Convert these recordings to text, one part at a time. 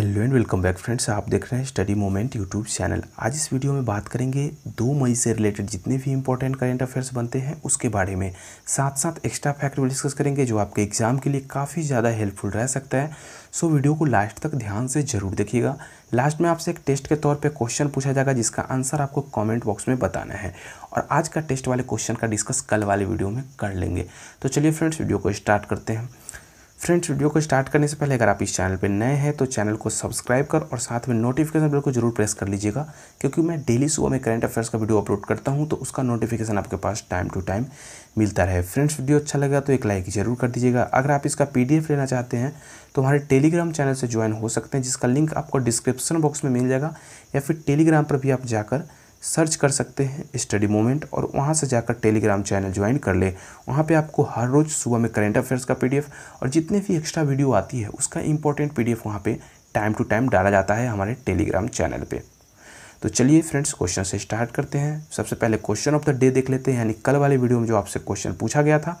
hello and welcome back friends आप देख रहे हैं स्टडी मोमेंट यूट्यूब चैनल आज इस वीडियो में बात करेंगे दो मई से रिलेटेड जितने भी इंपॉर्टेंट करेंट अफेयर्स बनते हैं उसके बारे में साथ साथ एक्स्ट्रा फैक्ट भी डिस्कस करेंगे जो आपके एग्जाम के लिए काफ़ी ज़्यादा हेल्पफुल रह सकता है सो वीडियो को लास्ट तक ध्यान से जरूर देखिएगा लास्ट में आपसे एक टेस्ट के तौर पर क्वेश्चन पूछा जाएगा जिसका आंसर आपको कॉमेंट बॉक्स में बताना है और आज का टेस्ट वाले क्वेश्चन का डिस्कस कल वाले वीडियो में कर लेंगे तो चलिए फ्रेंड्स वीडियो को स्टार्ट करते हैं फ्रेंड्स वीडियो को स्टार्ट करने से पहले अगर आप इस चैनल पर नए हैं तो चैनल को सब्सक्राइब कर और साथ में नोटिफिकेशन बिल को जरूर प्रेस कर लीजिएगा क्योंकि मैं डेली सुबह में करंट अफेयर्स का वीडियो अपलोड करता हूँ तो उसका नोटिफिकेशन आपके पास टाइम टू टाइम मिलता रहे फ्रेंड्स वीडियो अच्छा लगा तो एक लाइक जरूर कर दीजिएगा अगर आप इसका पी लेना चाहते हैं तो हमारे टेलीग्राम चैनल से ज्वाइन हो सकते हैं जिसका लिंक आपको डिस्क्रिप्सन बॉक्स में मिल जाएगा या फिर टेलीग्राम पर भी आप जाकर सर्च कर सकते हैं स्टडी मोमेंट और वहाँ से जाकर टेलीग्राम चैनल ज्वाइन कर ले वहाँ पे आपको हर रोज़ सुबह में करेंट अफेयर्स का पीडीएफ और जितने भी एक्स्ट्रा वीडियो आती है उसका इंपॉर्टेंट पीडीएफ वहाँ पर टाइम टू टाइम डाला जाता है हमारे टेलीग्राम चैनल पे तो चलिए फ्रेंड्स क्वेश्चन से स्टार्ट करते हैं सबसे पहले क्वेश्चन ऑफ द डे देख लेते हैं यानी कल वाले वीडियो में जो आपसे क्वेश्चन पूछा गया था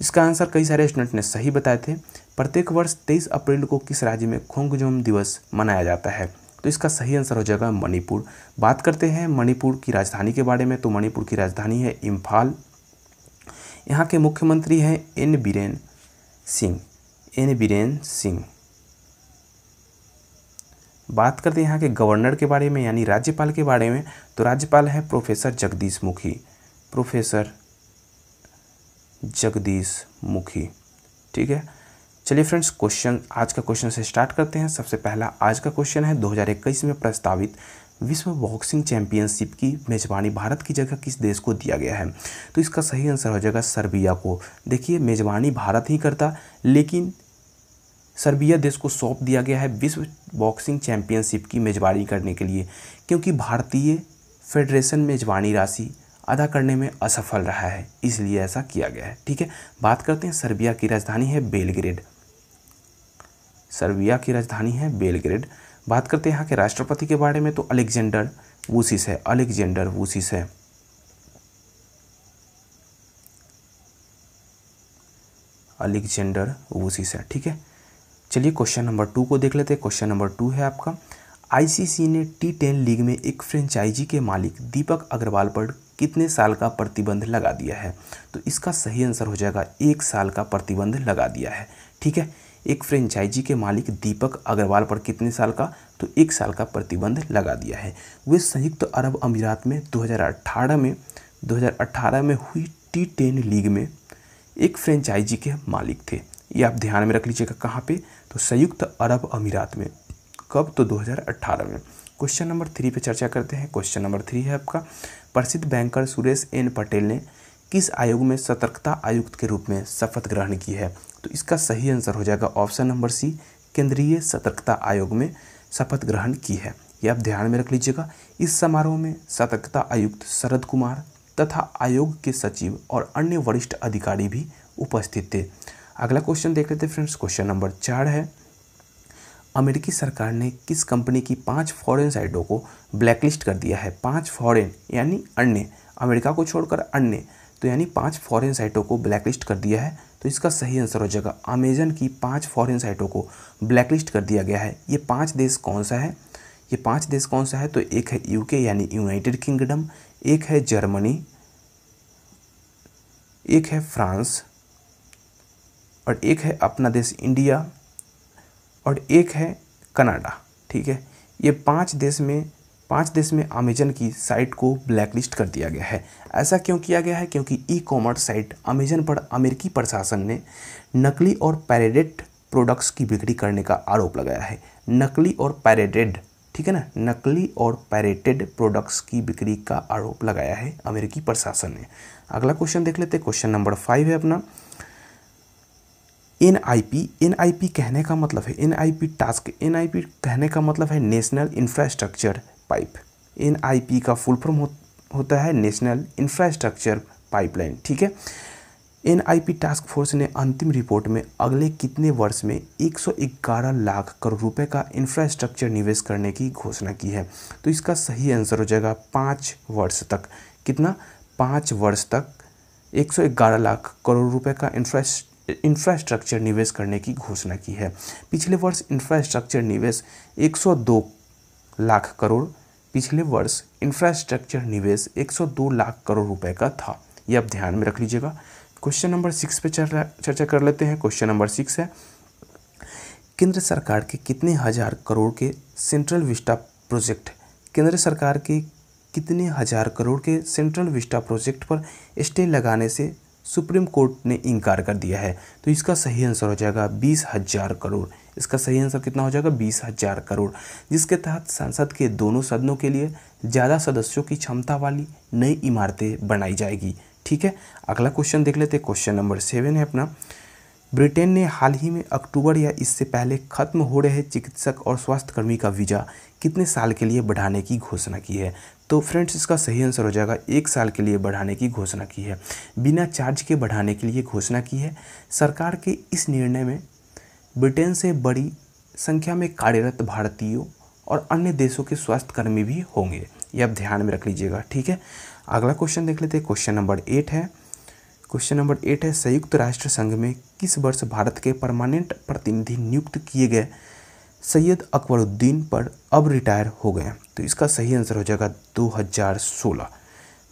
इसका आंसर कई सारे स्टूडेंट ने सही बताए थे प्रत्येक वर्ष तेईस अप्रैल को किस राज्य में खोंगजोम दिवस मनाया जाता है तो इसका सही आंसर हो जाएगा मणिपुर बात करते हैं मणिपुर की राजधानी के बारे में तो मणिपुर की राजधानी है इम्फाल यहाँ के मुख्यमंत्री हैं एन बीरेन सिंह एन बीरेन सिंह बात करते हैं यहाँ के गवर्नर के बारे में यानी राज्यपाल के बारे में तो राज्यपाल है प्रोफेसर जगदीश मुखी प्रोफेसर जगदीश मुखी ठीक है चलिए फ्रेंड्स क्वेश्चन आज का क्वेश्चन से स्टार्ट करते हैं सबसे पहला आज का क्वेश्चन है 2021 में प्रस्तावित विश्व बॉक्सिंग चैंपियनशिप की मेज़बानी भारत की जगह किस देश को दिया गया है तो इसका सही आंसर हो जाएगा सर्बिया को देखिए मेज़बानी भारत ही करता लेकिन सर्बिया देश को सौंप दिया गया है विश्व बॉक्सिंग चैंपियनशिप की मेज़बानी करने के लिए क्योंकि भारतीय फेडरेशन मेज़बानी राशि अदा करने में असफल रहा है इसलिए ऐसा किया गया है ठीक है बात करते हैं सर्बिया की राजधानी है बेलग्रेड सर्बिया की राजधानी है बेलग्रेड बात करते हैं यहाँ के राष्ट्रपति के बारे में तो अलेक्जेंडर वूसिस है अलेक्जेंडर वूसिस है अलेक्जेंडर वूसिस है ठीक है चलिए क्वेश्चन नंबर टू को देख लेते हैं क्वेश्चन नंबर टू है आपका आईसीसी ने टी टेन लीग में एक फ्रेंचाइजी के मालिक दीपक अग्रवाल पर कितने साल का प्रतिबंध लगा दिया है तो इसका सही आंसर हो जाएगा एक साल का प्रतिबंध लगा दिया है ठीक है एक फ्रेंचाइजी के मालिक दीपक अग्रवाल पर कितने साल का तो एक साल का प्रतिबंध लगा दिया है वे संयुक्त अरब अमीरात में 2018 में 2018 में हुई टी टेन लीग में एक फ्रेंचाइजी के मालिक थे ये आप ध्यान में रख लीजिएगा कहाँ पे तो संयुक्त अरब अमीरात में कब तो 2018 में क्वेश्चन नंबर थ्री पे चर्चा करते हैं क्वेश्चन नंबर थ्री है आपका प्रसिद्ध बैंकर सुरेश एन पटेल ने किस आयोग में सतर्कता आयुक्त के रूप में शपथ ग्रहण की है तो इसका सही आंसर हो जाएगा ऑप्शन नंबर सी केंद्रीय सतर्कता आयोग में शपथ ग्रहण की है ये आप ध्यान में रख लीजिएगा इस समारोह में सतर्कता आयुक्त शरद कुमार तथा आयोग के सचिव और अन्य वरिष्ठ अधिकारी भी उपस्थित थे अगला क्वेश्चन देख लेते फ्रेंड्स क्वेश्चन नंबर चार है अमेरिकी सरकार ने किस कंपनी की पांच फॉरेन साइटों को ब्लैकलिस्ट कर दिया है पांच फॉरेन यानी अन्य अमेरिका को छोड़कर अन्य तो यानी पांच फॉरेन साइटों को ब्लैकलिस्ट कर दिया है तो इसका सही आंसर हो जाएगा अमेजन की पाँच फॉरेन साइटों को ब्लैकलिस्ट कर दिया गया है ये पाँच देश कौन सा है ये पाँच देश कौन सा है तो एक है यूके यानी यूनाइटेड किंगडम एक है जर्मनी एक है फ्रांस और एक है अपना देश इंडिया और एक है कनाडा ठीक है ये पांच देश में पाँच देश में अमेजन की साइट को ब्लैकलिस्ट कर दिया गया है ऐसा क्यों किया गया है क्योंकि ई कॉमर्स साइट अमेजन पर अमेरिकी प्रशासन ने नकली और पैरेडेड प्रोडक्ट्स की बिक्री करने का आरोप लगाया है नकली और पैरेडेड ठीक है ना नकली और पैरेटेड प्रोडक्ट्स की बिक्री का आरोप लगाया है अमेरिकी प्रशासन ने अगला क्वेश्चन देख लेते हैं क्वेश्चन नंबर फाइव है अपना N I P N I P कहने का मतलब है N I P task N I P कहने का मतलब है नेशनल इंफ्रास्ट्रक्चर पाइप एन का फुल फॉर्म हो, होता है नेशनल इंफ्रास्ट्रक्चर पाइपलाइन ठीक है एन टास्क फोर्स ने अंतिम रिपोर्ट में अगले कितने वर्ष में 111 लाख करोड़ रुपए का इंफ्रास्ट्रक्चर निवेश करने की घोषणा की है तो इसका सही आंसर हो जाएगा पाँच वर्ष तक कितना पाँच वर्ष तक 111 लाख करोड़ रुपए का इंफ्रास्ट्रक्चर निवेश करने की घोषणा की है पिछले वर्ष इंफ्रास्ट्रक्चर निवेश एक लाख करोड़ पिछले वर्ष इंफ्रास्ट्रक्चर निवेश 102 लाख करोड़ रुपए का था ये आप ध्यान में रख लीजिएगा क्वेश्चन नंबर सिक्स पे चर्चा कर लेते हैं क्वेश्चन नंबर सिक्स है केंद्र सरकार के कितने हज़ार करोड़ के सेंट्रल विस्टा प्रोजेक्ट केंद्र सरकार के कितने हज़ार करोड़ के सेंट्रल विस्टा प्रोजेक्ट पर स्टे लगाने से सुप्रीम कोर्ट ने इनकार कर दिया है तो इसका सही आंसर हो जाएगा बीस हज़ार करोड़ इसका सही आंसर कितना हो जाएगा बीस हजार करोड़ जिसके तहत संसद के दोनों सदनों के लिए ज़्यादा सदस्यों की क्षमता वाली नई इमारतें बनाई जाएगी ठीक है अगला क्वेश्चन देख लेते क्वेश्चन नंबर सेवन है अपना ब्रिटेन ने हाल ही में अक्टूबर या इससे पहले खत्म हो रहे चिकित्सक और स्वास्थ्यकर्मी का वीज़ा कितने साल के लिए बढ़ाने की घोषणा की है तो फ्रेंड्स इसका सही आंसर हो जाएगा एक साल के लिए बढ़ाने की घोषणा की है बिना चार्ज के बढ़ाने के लिए घोषणा की है सरकार के इस निर्णय में ब्रिटेन से बड़ी संख्या में कार्यरत भारतीयों और अन्य देशों के स्वास्थ्य कर्मी भी होंगे ये आप ध्यान में रख लीजिएगा ठीक है अगला क्वेश्चन देख लेते हैं क्वेश्चन नंबर एट है क्वेश्चन नंबर एट है संयुक्त राष्ट्र संघ में किस वर्ष भारत के परमानेंट प्रतिनिधि नियुक्त किए गए सैयद अकबरुद्दीन पर अब रिटायर हो गए तो इसका सही आंसर हो जाएगा 2016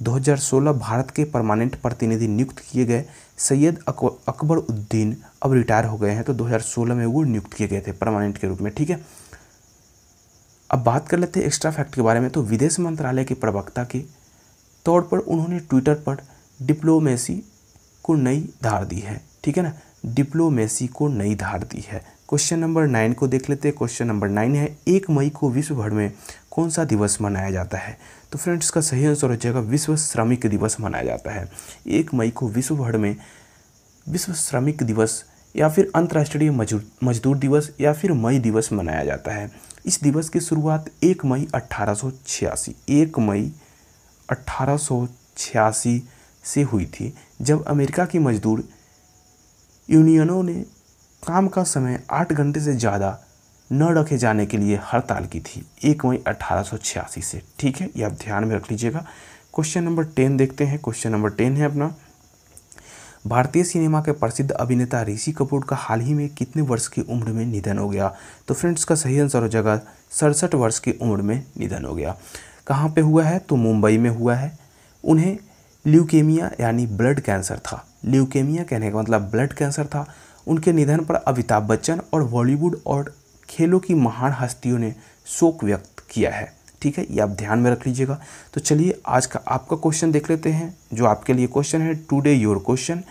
2016 भारत के परमानेंट प्रतिनिधि नियुक्त किए गए सैयद अकबर उद्दीन अब रिटायर हो गए हैं तो 2016 में वो नियुक्त किए गए थे परमानेंट के रूप में ठीक है अब बात कर लेते हैं एक्स्ट्रा फैक्ट के बारे में तो विदेश मंत्रालय के प्रवक्ता के तौर पर उन्होंने ट्विटर पर डिप्लोमेसी को नई धार दी है ठीक है ना डिप्लोमेसी को नई धार दी है क्वेश्चन नंबर नाइन को देख लेते हैं क्वेश्चन नंबर नाइन है एक मई को विश्व भर में कौन सा दिवस मनाया जाता है तो फ्रेंड्स इसका सही आंसर हो जाएगा विश्व श्रमिक दिवस मनाया जाता है एक मई को विश्व भर में विश्व श्रमिक दिवस या फिर अंतर्राष्ट्रीय मजदूर दिवस या फिर मई दिवस मनाया जाता है इस दिवस की शुरुआत एक मई अट्ठारह एक मई अट्ठारह से हुई थी जब अमेरिका की मजदूर यूनियनों ने काम का समय आठ घंटे से ज़्यादा न रखे जाने के लिए हड़ताल की थी एक मई अठारह से ठीक है ये आप ध्यान में रख लीजिएगा क्वेश्चन नंबर टेन देखते हैं क्वेश्चन नंबर टेन है अपना भारतीय सिनेमा के प्रसिद्ध अभिनेता ऋषि कपूर का हाल ही में कितने वर्ष की उम्र में निधन हो गया तो फ्रेंड्स का सही आंसर हो जाएगा सड़सठ वर्ष की उम्र में निधन हो गया कहाँ पे हुआ है तो मुंबई में हुआ है उन्हें ल्यूकेमिया यानी ब्लड कैंसर था ल्यूकेमिया कहने का मतलब ब्लड कैंसर था उनके निधन पर अमिताभ बच्चन और बॉलीवुड और खेलों की महान हस्तियों ने शोक व्यक्त किया है ठीक है ये आप ध्यान में रख लीजिएगा तो चलिए आज का आपका क्वेश्चन देख लेते हैं जो आपके लिए क्वेश्चन है टुडे योर क्वेश्चन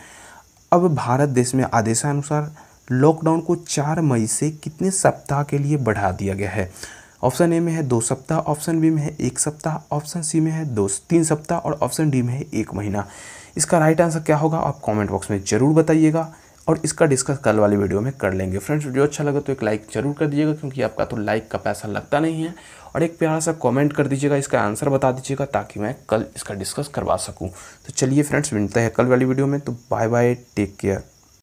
अब भारत देश में आदेशानुसार लॉकडाउन को चार मई से कितने सप्ताह के लिए बढ़ा दिया गया है ऑप्शन ए में है दो सप्ताह ऑप्शन बी में है एक सप्ताह ऑप्शन सी में है दो तीन सप्ताह और ऑप्शन डी में है एक महीना इसका राइट आंसर क्या होगा आप कमेंट बॉक्स में ज़रूर बताइएगा और इसका डिस्कस कल वाली वीडियो में कर लेंगे फ्रेंड्स वीडियो अच्छा लगा तो एक लाइक जरूर कर दीजिएगा क्योंकि आपका तो लाइक का पैसा लगता नहीं है और एक प्यारा सा कमेंट कर दीजिएगा इसका आंसर बता दीजिएगा ताकि मैं कल इसका डिस्कस करवा सकूँ तो चलिए फ्रेंड्स मिलते हैं कल वाली वीडियो में तो बाय बाय टेक केयर